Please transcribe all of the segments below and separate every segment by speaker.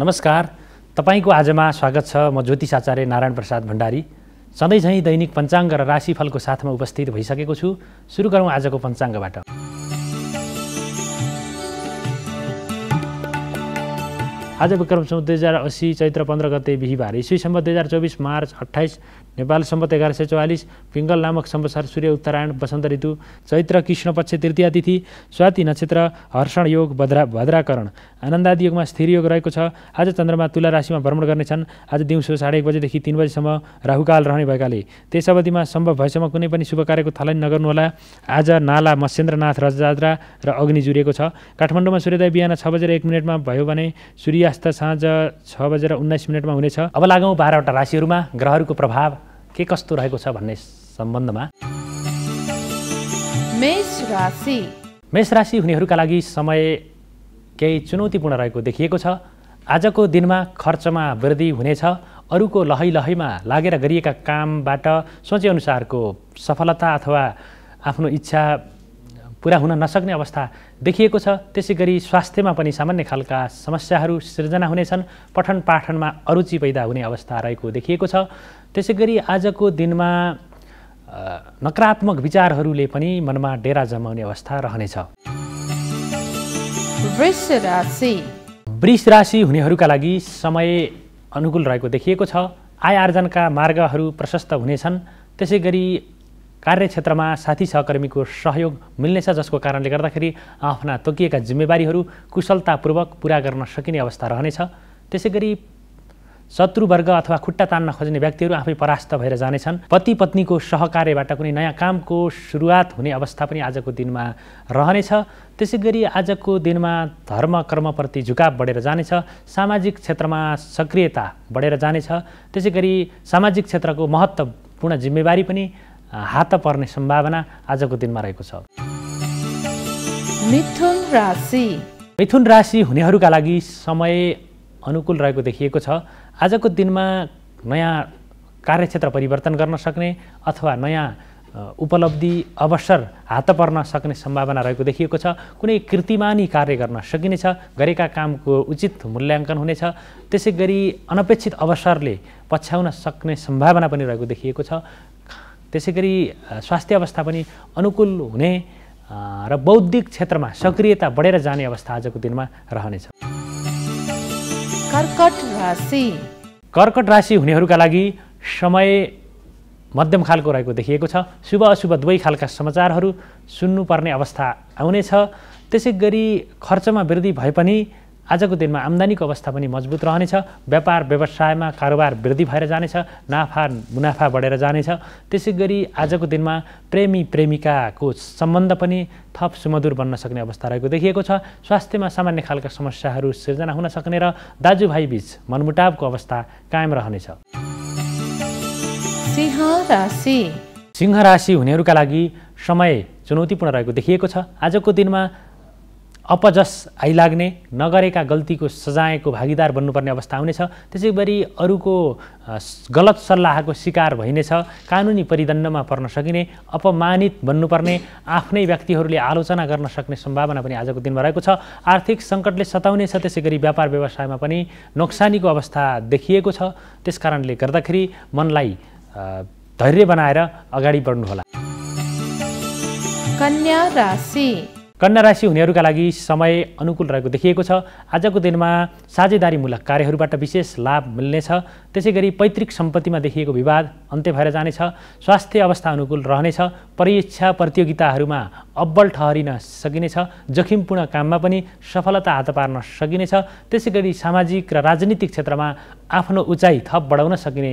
Speaker 1: नमस्कार तपाईँको आजमा स्वागत छ म ज्योतिष आचार्य नारायण प्रसाद भण्डारी सधैँ झैँ दैनिक पञ्चाङ्ग र राशिफलको साथमा उपस्थित भइसकेको छु सुरु गरौँ आजको पञ्चाङ्गबाट आज विक्रम दुई हजार असी चैत्र पन्ध्र गते बिहिबार इस्वीसम्म दुई हजार चौबिस मार्च अट्ठाइस नेपाल सम्बत एघार सय चौवालिस पिङ्गल नामक सम्बसार सूर्य उत्तरायण वसन्त ऋतु चैत्र कृष्ण पक्ष तृतीया तिथि स्वाति नक्षत्र हर्षण योग भद्रा भद्राकरण आनन्दादि योगमा स्थिर योग रहेको छ आज चन्द्रमा तुला राशिमा भ्रमण गर्नेछन् आज दिउँसो साढे एक बजेदेखि तिन बजीसम्म राहुकाल रहने भएकाले त्यस अवधिमा सम्भव भएसम्म कुनै पनि शुभ कार्यको थालनी नगर्नुहोला आज नाला मत्स्येन्द्रनाथ रजयात्रा र अग्नि जुरिएको छ काठमाडौँमा सूर्योदय बिहान छ बजेर एक मिनटमा भयो भने सूर्यास्त साँझ छ बजेर उन्नाइस मिनटमा हुनेछ अब लागौँ बाह्रवटा राशिहरूमा ग्रहहरूको प्रभाव के कस्तो रहेको छ भन्ने सम्बन्धमा मेष राशि मेष राशि हुनेहरूका लागि समय केही चुनौतीपूर्ण रहेको देखिएको छ आजको दिनमा खर्चमा वृद्धि हुनेछ अरूको लहै लहैमा लागेर गरिएका कामबाट सोचेअनुसारको सफलता अथवा आफ्नो इच्छा पुरा हुन नसक्ने अवस्था देखिएको छ त्यसै गरी स्वास्थ्यमा पनि सामान्य खालका समस्याहरू सिर्जना हुनेछन् पठन पाठनमा अरुचि पैदा हुने अवस्था रहेको देखिएको छ त्यसै गरी आजको दिनमा नकारात्मक विचारहरूले पनि मनमा डेरा जमाउने अवस्था रहनेछ वृष राशि हुनेहरूका लागि समय अनुकूल रहेको देखिएको छ आय आर्जनका मार्गहरू प्रशस्त हुनेछन् त्यसै गरी कार्यक्षेत्रमा साथी सहकर्मीको सहयोग मिल्नेछ जसको कारणले गर्दाखेरि आफ्ना तोकिएका जिम्मेवारीहरू कुशलतापूर्वक पुरा गर्न सकिने अवस्था रहनेछ त्यसै गरी शत्रुवर्ग अथवा खुट्टा तान्न खोज्ने व्यक्तिहरू आफै परास्त भएर जानेछन् पति पत्नीको सहकार्यबाट कुनै नयाँ कामको सुरुवात हुने अवस्था पनि आजको दिनमा रहनेछ त्यसै गरी आजको दिनमा धर्म कर्मप्रति झुकाव बढेर जानेछ सामाजिक क्षेत्रमा सक्रियता बढेर जानेछ त्यसै गरी सामाजिक क्षेत्रको महत्त्वपूर्ण जिम्मेवारी पनि हात पर्ने सम्भावना आजको दिनमा रहेको छ मिथुन राशि मिथुन राशि हुनेहरूका लागि समय अनुकूल रहेको देखिएको छ आजको दिनमा नयाँ कार्यक्षेत्र परिवर्तन गर्न सक्ने अथवा नयाँ उपलब्धि अवसर हात पर्न सक्ने सम्भावना रहेको देखिएको छ कुनै कृतिमानी कार्य गर्न सकिनेछ गरेका कामको उचित मूल्याङ्कन हुनेछ त्यसै गरी अनपेक्षित अवसरले पछ्याउन सक्ने सम्भावना पनि रहेको देखिएको छ त्यसै गरी स्वास्थ्य अवस्था पनि अनुकूल हुने र बौद्धिक क्षेत्रमा सक्रियता बढेर जाने अवस्था आजको दिनमा रहनेछ कर्कट राशि कर्कट राशि हुनेहरूका लागि समय मध्यम खालको रहेको देखिएको छ शुभ अशुभ दुवै खालका समाचारहरू सुन्नुपर्ने अवस्था आउनेछ त्यसै गरी खर्चमा वृद्धि भए पनि आजको दिनमा आम्दानीको अवस्था पनि मजबुत रहनेछ व्यापार व्यवसायमा कारोबार वृद्धि भएर जानेछ नाफा मुनाफा बढेर जानेछ त्यसै गरी आजको दिनमा प्रेमी प्रेमिकाको सम्बन्ध पनि थप सुमधुर बन्न सक्ने अवस्था रहेको देखिएको छ स्वास्थ्यमा सामान्य खालका समस्याहरू सिर्जना हुन सक्ने र दाजुभाइबीच मनमुटावको अवस्था कायम रहनेछ सिंह राशि हुनेहरूका लागि समय चुनौतीपूर्ण रहेको देखिएको छ आजको दिनमा अपजस आइलाग्ने नगरेका गल्तीको सजायको भागीदार बन्नुपर्ने अवस्था आउनेछ त्यसै गरी अरूको गलत सल्लाहको शिकार भइनेछ कानुनी परिदण्डमा पर्न सकिने अपमानित बन्नुपर्ने आफ्नै व्यक्तिहरूले आलोचना गर्न सक्ने सम्भावना पनि आजको दिनमा रहेको छ आर्थिक सङ्कटले सताउनेछ त्यसै गरी व्यापार व्यवसायमा पनि नोक्सानीको अवस्था देखिएको छ त्यस कारणले गर्दाखेरि मनलाई धैर्य बनाएर अगाडि बढ्नुहोला कन्या राशि कन्या राशि हुनेहरूका लागि समय अनुकूल रहेको देखिएको छ आजको दिनमा साझेदारीमूलक कार्यहरूबाट विशेष लाभ मिल्नेछ त्यसै गरी पैतृक सम्पत्तिमा देखिएको विवाद अन्त्य भएर जानेछ स्वास्थ्य अवस्था अनुकूल रहनेछ परीक्षा प्रतियोगिताहरूमा अब्बल ठहरिन सकिनेछ जोखिमपूर्ण काममा पनि सफलता हात पार्न सकिनेछ त्यसै गरी सामाजिक र राजनीतिक क्षेत्रमा आफ्नो उचाइ थप बढाउन सकिने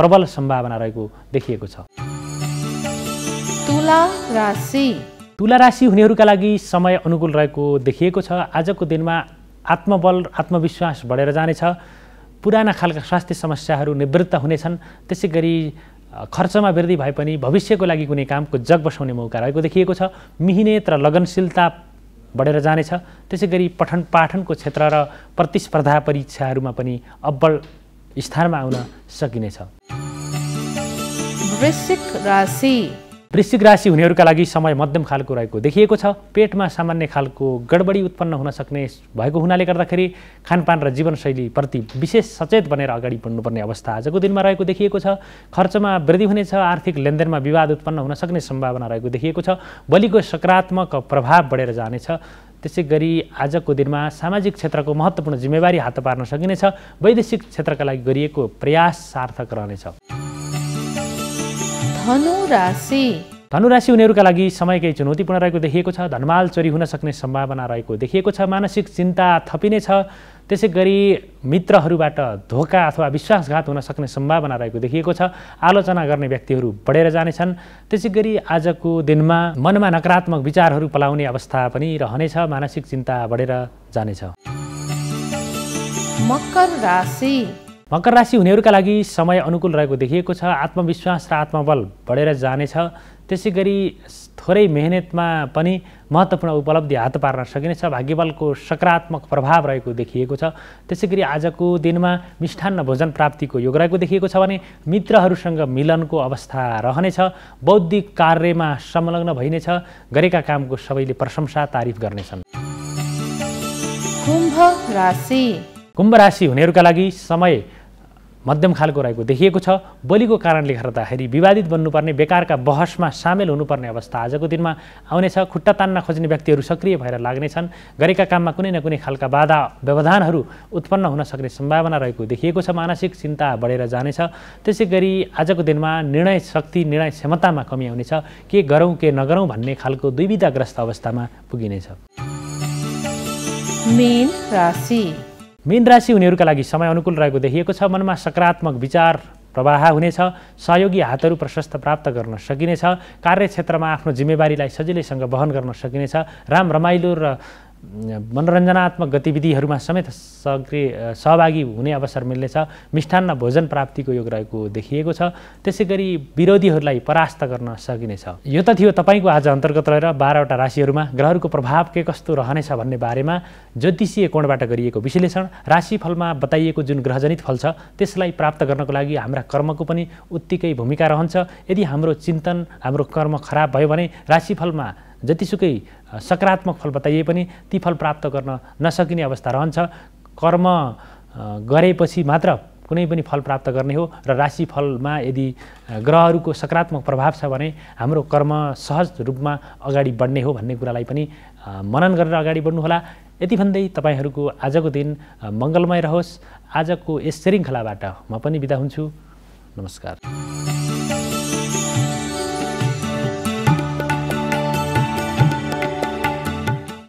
Speaker 1: प्रबल सम्भावना रहेको देखिएको छ तुला राशि तुला राशि हुनेहरूका लागि समय अनुकूल रहेको देखिएको छ आजको दिनमा आत्मबल आत्मविश्वास बढेर जानेछ पुराना खालका स्वास्थ्य समस्याहरू निवृत्त हुनेछन् त्यसै गरी खर्चमा वृद्धि भए पनि भविष्यको लागि कुनै कामको जग बसाउने मौका रहेको देखिएको छ मिहिनेत र लगनशीलता बढेर जानेछ त्यसै गरी पठन पाठनको क्षेत्र र प्रतिस्पर्धा परीक्षाहरूमा पनि अब्बल स्थानमा आउन सकिनेछ वृश्चिक राशि हुनेहरूका लागि समय मध्यम खालको रहेको देखिएको छ पेटमा सामान्य खालको गडबडी उत्पन्न हुन सक्ने भएको हुनाले गर्दाखेरि खानपान र जीवनशैलीप्रति विशेष सचेत बनेर अगाडि बढ्नुपर्ने अवस्था आजको दिनमा रहेको देखिएको छ खर्चमा वृद्धि हुनेछ आर्थिक लेनदेनमा विवाद उत्पन्न हुन सक्ने सम्भावना रहेको देखिएको छ बलिको सकारात्मक प्रभाव बढेर जानेछ त्यसै गरी आजको दिनमा सामाजिक क्षेत्रको महत्त्वपूर्ण जिम्मेवारी हात पार्न सकिनेछ वैदेशिक क्षेत्रका लागि गरिएको प्रयास सार्थक रहनेछ धनुराशि धनुराशि उनीहरूका लागि समयकै चुनौतीपूर्ण रहेको देखिएको छ धनमाल चोरी हुन सक्ने सम्भावना रहेको देखिएको छ मानसिक चिन्ता थपिने छ त्यसै गरी मित्रहरूबाट धोका अथवा विश्वासघात हुन सक्ने सम्भावना रहेको देखिएको छ आलोचना गर्ने व्यक्तिहरू बढेर जानेछन् त्यसै गरी आजको दिनमा मनमा नकारात्मक विचारहरू पलाउने अवस्था पनि रहनेछ मानसिक चिन्ता बढेर जानेछ मकर राशि मकर राशि हुनेहरूका लागि समय अनुकूल रहेको देखिएको छ आत्मविश्वास र आत्मबल बढेर जानेछ त्यसै गरी थोरै मेहनतमा पनि महत्त्वपूर्ण उपलब्धि हात पार्न सकिनेछ भाग्यबलको सकारात्मक प्रभाव रहेको देखिएको छ त्यसै गरी आजको दिनमा मिष्ठान्न भोजन प्राप्तिको योग रहेको देखिएको छ भने मित्रहरूसँग मिलनको अवस्था रहनेछ बौद्धिक कार्यमा संलग्न भइनेछ गरेका कामको सबैले प्रशंसा तारिफ गर्नेछन् कुम्भ राशि हुनेहरूका लागि समय मध्यम खालको रहेको देखिएको छ बोलीको कारणले गर्दाखेरि विवादित बन्नुपर्ने बेकारका बहसमा सामेल हुनुपर्ने अवस्था आजको दिनमा आउनेछ खुट्टा तान्न खोज्ने व्यक्तिहरू सक्रिय भएर लाग्नेछन् गरेका काममा कुनै न कुनै खालका बाधा व्यवधानहरू उत्पन्न हुन सक्ने सम्भावना रहेको देखिएको छ मानसिक चिन्ता बढेर जानेछ त्यसै गरी आजको दिनमा निर्णय शक्ति निर्णय क्षमतामा कमी आउनेछ के गरौँ के नगरौँ भन्ने खालको दुविधाग्रस्त अवस्थामा पुगिनेछ मीन राशि हुनेहरूका लागि समय अनुकूल रहेको देखिएको छ मनमा सकारात्मक विचार प्रवाह हुनेछ सहयोगी हातहरू प्रशस्त प्राप्त गर्न सकिनेछ कार्यक्षेत्रमा आफ्नो जिम्मेवारीलाई सजिलैसँग वहन गर्न सकिनेछ राम रमाइलो र मनोरञ्जनात्मक गतिविधिहरूमा समेत सक्रिय सहभागी हुने अवसर मिल्नेछ मिष्ठान्न भोजन प्राप्तिको योग रहेको देखिएको छ त्यसै गरी विरोधीहरूलाई परास्त गर्न सकिनेछ यो त थियो तपाईँको आज अन्तर्गत रहेर बाह्रवटा राशिहरूमा ग्रहहरूको प्रभाव के कस्तो रहनेछ भन्ने बारेमा ज्योतिषीय कोणबाट गरिएको विश्लेषण राशिफलमा बताइएको जुन ग्रहजनित फल छ त्यसलाई प्राप्त गर्नको लागि हाम्रा कर्मको पनि उत्तिकै भूमिका रहन्छ यदि हाम्रो चिन्तन हाम्रो कर्म खराब भयो भने राशिफलमा जतिसुकै सकारात्मक फल बताइए पनि ती फल प्राप्त गर्न नसकिने अवस्था रहन्छ कर्म गरेपछि मात्र कुनै पनि फल प्राप्त गर्ने हो र राशिफलमा यदि ग्रहहरूको सकारात्मक प्रभाव छ भने हाम्रो कर्म सहज रूपमा अगाडि बढ्ने हो भन्ने कुरालाई पनि मनन गरेर अगाडि बढ्नुहोला यति भन्दै तपाईँहरूको आजको दिन मङ्गलमय रहोस् आजको यस श्रृङ्खलाबाट म पनि बिदा हुन्छु नमस्कार